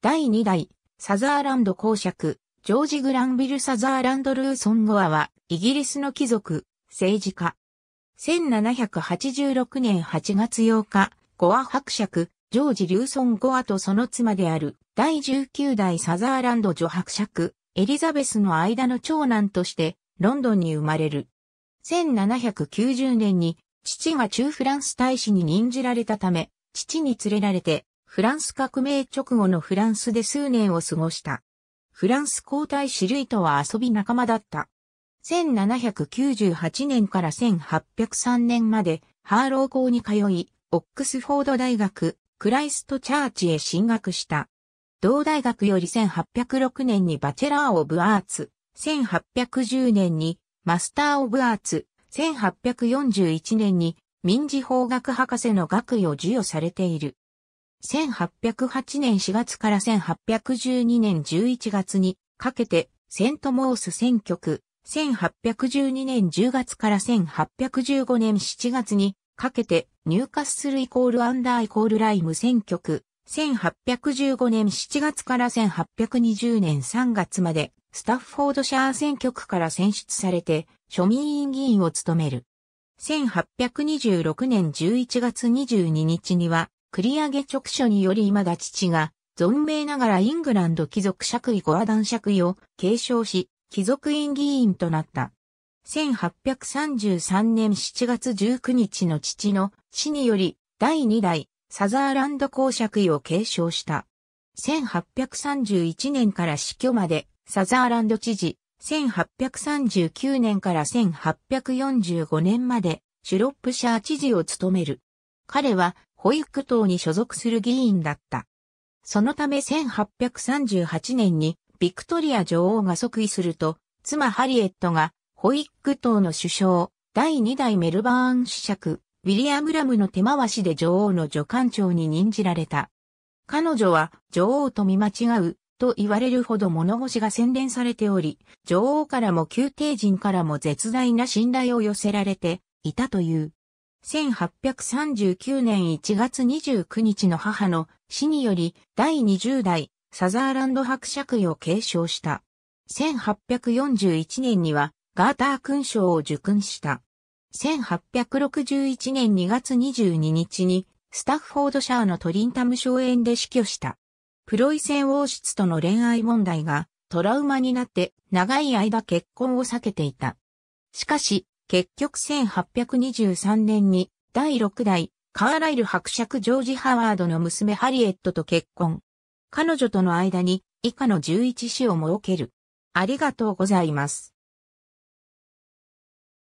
第2代、サザーランド公爵、ジョージ・グランビル・サザーランド・ルーソン・ゴアは、イギリスの貴族、政治家。1786年8月8日、ゴア伯爵、ジョージ・リューソン・ゴアとその妻である、第19代サザーランド女伯爵、エリザベスの間の長男として、ロンドンに生まれる。1790年に、父が中フランス大使に任じられたため、父に連れられて、フランス革命直後のフランスで数年を過ごした。フランス皇太子ルイとは遊び仲間だった。1798年から1803年までハーロー校に通い、オックスフォード大学、クライストチャーチへ進学した。同大学より1806年にバチェラー・オブ・アーツ、1810年にマスター・オブ・アーツ、1841年に民事法学博士の学位を授与されている。1808年4月から1812年11月にかけてセントモース選挙区、1812年10月から1815年7月にかけて入荷するイコールアンダーイコールライム選挙区、1815年7月から1820年3月までスタッフォードシャー選挙区から選出されて庶民委員議員を務める。1826年11月22日には繰り上げ直書により今だ父が、存命ながらイングランド貴族爵位ゴア男爵位を継承し、貴族院議員となった。1833年7月19日の父の死により、第2代サザーランド公爵位を継承した。1831年から死去までサザーランド知事、1839年から1845年までシュロップシャー知事を務める。彼は保育党に所属する議員だった。そのため1838年にビクトリア女王が即位すると、妻ハリエットが保育党の首相、第2代メルバーン主爵、ウィリアム・ラムの手回しで女王の助官長に任じられた。彼女は女王と見間違うと言われるほど物腰が洗練されており、女王からも宮廷人からも絶大な信頼を寄せられていたという。1839年1月29日の母の死により第20代サザーランド伯爵位を継承した。1841年にはガーター勲章を受勲した。1861年2月22日にスタッフォードシャーのトリンタム荘園で死去した。プロイセン王室との恋愛問題がトラウマになって長い間結婚を避けていた。しかし、結局1823年に第6代カーライル伯爵ジョージ・ハワードの娘ハリエットと結婚。彼女との間に以下の11子を設ける。ありがとうございます。